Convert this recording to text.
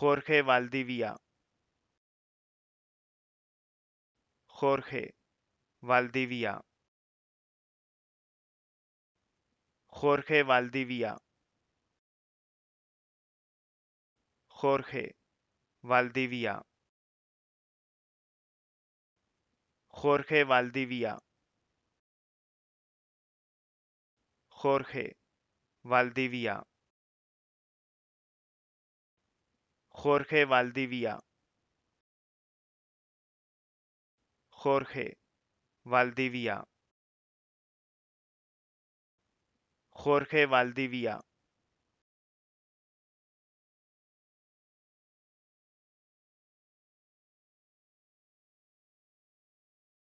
Jorge Valdivia. Jorge Valdivia. Jorge Valdivia. Jorge Valdivia. Jorge Valdivia. Jorge Valdivia. Jorge Valdivia. Jorge Valdivia. Jorge Valdivia.